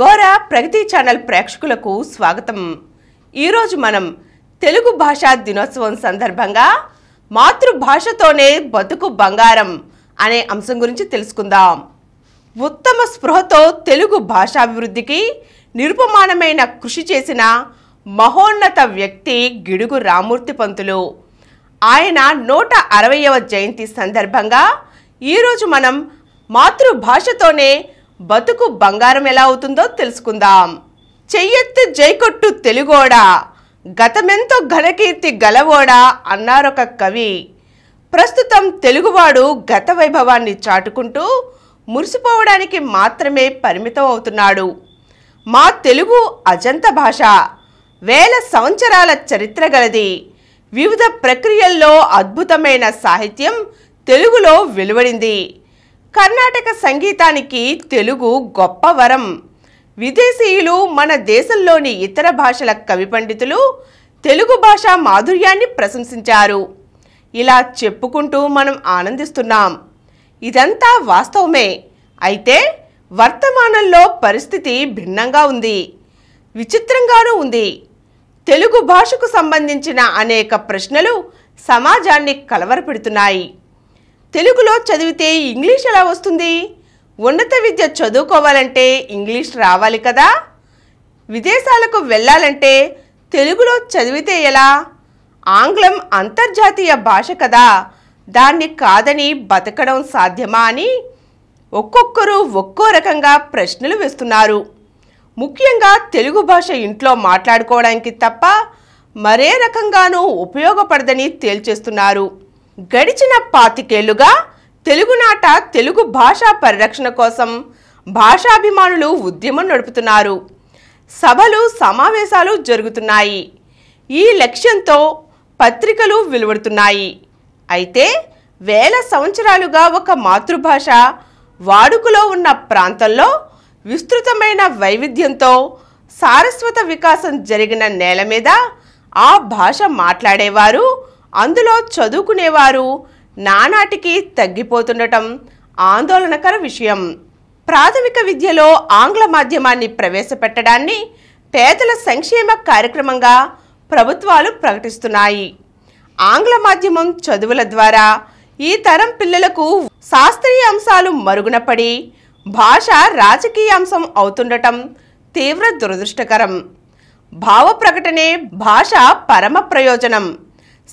గోరా ప్రగతి channel ప్రేక్షకులకు స్వాగతం ఈరోజు మనం తెలుగు భాషా దినోత్సవం సందర్భంగా మాతృభాషతోనే బతుకు బంగారం అనే అంశం గురించి తెలుసుకుందాం ఉత్తమ స్పృహతో తెలుగు భాషాభివృద్ధికి నిరుపమానమైన కృషి చేసిన మహోన్నత వ్యక్తి గిడుగు రామూర్తి పంతులు ఆయన నూట అరవయవ జయంతి సందర్భంగా ఈరోజు మనం మాతృభాషతోనే బతుకు బంగారం ఎలా అవుతుందో తెలుసుకుందాం చెయ్యెత్తి జైకొట్టు తెలుగోడా గతమెంతో ఘనకీర్తి గలవోడా అన్నారొక కవి ప్రస్తుతం తెలుగువాడు గత వైభవాన్ని చాటుకుంటూ మురిసిపోవడానికి మాత్రమే పరిమితం అవుతున్నాడు మా తెలుగు అజంత భాష వేల సంవత్సరాల చరిత్ర గలది వివిధ ప్రక్రియల్లో అద్భుతమైన సాహిత్యం తెలుగులో వెలువడింది కర్ణాటక సంగీతానికి తెలుగు గొప్ప వరం విదేశీయులు మన దేశంలోని ఇతర భాషల కవి పండితులు తెలుగు భాష మాధుర్యాన్ని ప్రశంసించారు ఇలా చెప్పుకుంటూ మనం ఆనందిస్తున్నాం ఇదంతా వాస్తవమే అయితే వర్తమానంలో పరిస్థితి భిన్నంగా ఉంది విచిత్రంగానూ ఉంది తెలుగు భాషకు సంబంధించిన అనేక ప్రశ్నలు సమాజాన్ని కలవరపెడుతున్నాయి తెలుగులో చదివితే ఇంగ్లీష్ ఎలా వస్తుంది ఉన్నత విద్య చదువుకోవాలంటే ఇంగ్లీష్ రావాలి కదా విదేశాలకు వెళ్ళాలంటే తెలుగులో చదివితే ఎలా ఆంగ్లం అంతర్జాతీయ భాష కదా దాన్ని కాదని బతకడం సాధ్యమా అని ఒక్కొక్కరు ఒక్కో రకంగా ప్రశ్నలు వేస్తున్నారు ముఖ్యంగా తెలుగు భాష ఇంట్లో మాట్లాడుకోవడానికి తప్ప మరే రకంగానూ ఉపయోగపడదని తేల్చేస్తున్నారు గడిచిన పాతికేళ్లుగా తెలుగునాట తెలుగు భాషా పరిరక్షణ కోసం భాషాభిమానులు ఉద్యమం నడుపుతున్నారు సభలు సమావేశాలు జరుగుతున్నాయి ఈ లక్ష్యంతో పత్రికలు వెలువడుతున్నాయి అయితే వేల సంవత్సరాలుగా ఒక మాతృభాష వాడుకలో ఉన్న ప్రాంతంలో విస్తృతమైన వైవిధ్యంతో సారస్వత వికాసం జరిగిన నేల మీద ఆ భాష మాట్లాడేవారు అందులో చదువుకునేవారు నానాటికి తగ్గిపోతుండటం ఆందోళనకర విషయం ప్రాథమిక విద్యలో ఆంగ్ల మాధ్యమాన్ని ప్రవేశపెట్టడాన్ని పేదల సంక్షేమ కార్యక్రమంగా ప్రభుత్వాలు ప్రకటిస్తున్నాయి ఆంగ్ల మాధ్యమం చదువుల ద్వారా ఈ తరం పిల్లలకు శాస్త్రీయ అంశాలు మరుగునపడి భాష రాజకీయ అంశం అవుతుండటం తీవ్ర దురదృష్టకరం భావ ప్రకటనే భాష పరమ ప్రయోజనం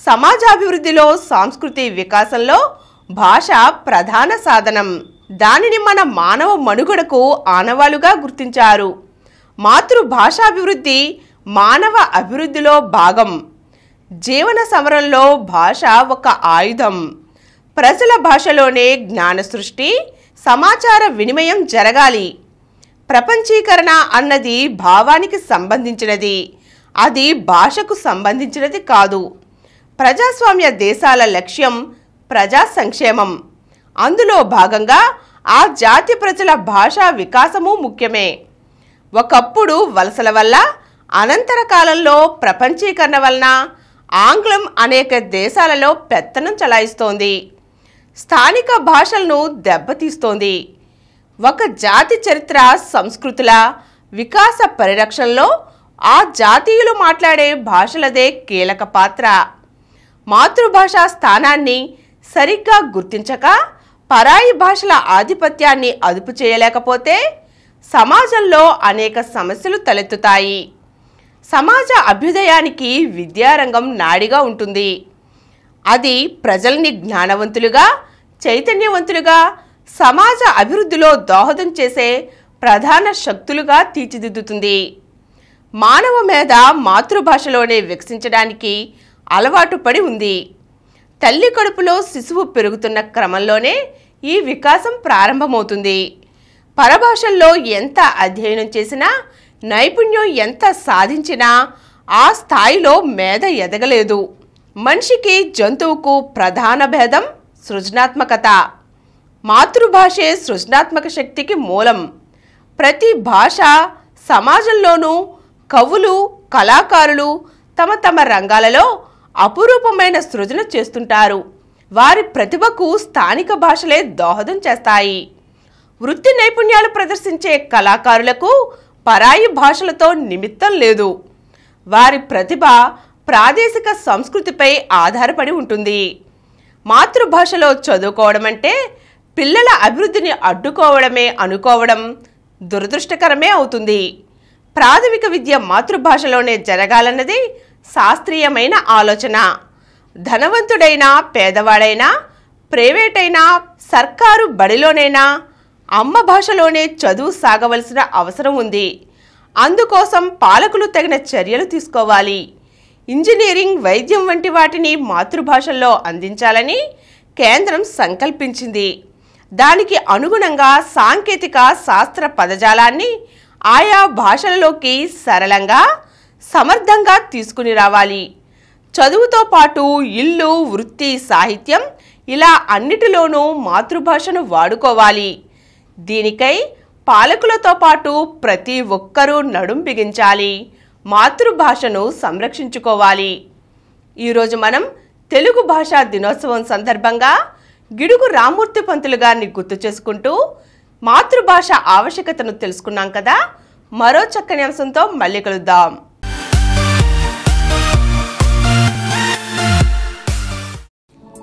సమాజాభివృద్ధిలో సాంస్కృతి వికాసంలో భాష ప్రధాన సాధనం దానిని మన మానవ మనుగడకు ఆనవాలుగా గుర్తించారు మాతృభాషాభివృద్ధి మానవ అభివృద్ధిలో భాగం జీవన సమరంలో భాష ఒక ఆయుధం ప్రజల భాషలోనే జ్ఞాన సృష్టి సమాచార వినిమయం జరగాలి ప్రపంచీకరణ అన్నది భావానికి సంబంధించినది అది భాషకు సంబంధించినది కాదు ప్రజాస్వామ్య దేశాల లక్ష్యం ప్రజా సంక్షేమం అందులో భాగంగా ఆ జాతి ప్రజల భాషా వికాసము ముఖ్యమే ఒకప్పుడు వలసల వల్ల అనంతర కాలంలో ప్రపంచీకరణ వలన ఆంగ్లం అనేక దేశాలలో పెత్తనం చలాయిస్తోంది స్థానిక భాషలను దెబ్బతీస్తోంది ఒక జాతి చరిత్ర సంస్కృతుల వికాస పరిరక్షణలో ఆ జాతీయులు మాట్లాడే భాషలదే కీలక పాత్ర మాతృభాష స్థానాన్ని సరిగ్గా గుర్తించక పరాయి భాషల ఆధిపత్యాన్ని అదుపు చేయలేకపోతే సమాజంలో అనేక సమస్యలు తలెత్తుతాయి సమాజ అభ్యుదయానికి విద్యారంగం నాడిగా ఉంటుంది అది ప్రజల్ని జ్ఞానవంతులుగా చైతన్యవంతులుగా సమాజ అభివృద్ధిలో దోహదం చేసే ప్రధాన శక్తులుగా తీర్చిదిద్దుతుంది మానవ మీద మాతృభాషలోనే వికసించడానికి అలవాటు పడి ఉంది తల్లి కడుపులో శిశువు పెరుగుతున్న క్రమంలోనే ఈ వికాసం ప్రారంభమవుతుంది పరభాషల్లో ఎంత అధ్యయనం చేసినా నైపుణ్యం ఎంత సాధించినా ఆ స్థాయిలో మేధ ఎదగలేదు మనిషికి జంతువుకు ప్రధాన భేదం సృజనాత్మకత మాతృభాషే సృజనాత్మక శక్తికి మూలం ప్రతి భాష సమాజంలోనూ కవులు కళాకారులు తమ తమ రంగాలలో అపురూపమైన సృజన చేస్తుంటారు వారి ప్రతిభకు స్థానిక భాషలే దోహదం చేస్తాయి వృత్తి నైపుణ్యాలు ప్రదర్శించే కళాకారులకు పరాయి భాషలతో నిమిత్తం లేదు వారి ప్రతిభ ప్రాదేశిక సంస్కృతిపై ఆధారపడి ఉంటుంది మాతృభాషలో చదువుకోవడం అంటే పిల్లల అభివృద్ధిని అడ్డుకోవడమే అనుకోవడం దురదృష్టకరమే అవుతుంది ప్రాథమిక విద్య మాతృభాషలోనే జరగాలన్నది శాస్త్రీయమైన ఆలోచన ధనవంతుడైనా పేదవాడైనా ప్రైవేటైనా సర్కారు బడిలోనైనా అమ్మ భాషలోనే చదువు సాగవలసిన అవసరం ఉంది అందుకోసం పాలకులు తగిన చర్యలు తీసుకోవాలి ఇంజనీరింగ్ వైద్యం వంటి వాటిని మాతృభాషల్లో అందించాలని కేంద్రం సంకల్పించింది దానికి అనుగుణంగా సాంకేతిక శాస్త్ర పదజాలాన్ని ఆయా భాషలలోకి సరళంగా సమర్థంగా తీసుకుని రావాలి చదువుతో పాటు ఇల్లు వృత్తి సాహిత్యం ఇలా అన్నిటిలోనూ మాతృభాషను వాడుకోవాలి దీనికై పాలకులతో పాటు ప్రతి ఒక్కరూ నడుం బిగించాలి మాతృభాషను సంరక్షించుకోవాలి ఈరోజు మనం తెలుగు భాషా దినోత్సవం సందర్భంగా గిడుగు రామూర్తి పంతులు గారిని గుర్తు చేసుకుంటూ మాతృభాష ఆవశ్యకతను తెలుసుకున్నాం కదా మరో చక్కని అంశంతో మళ్ళీ కలుద్దాం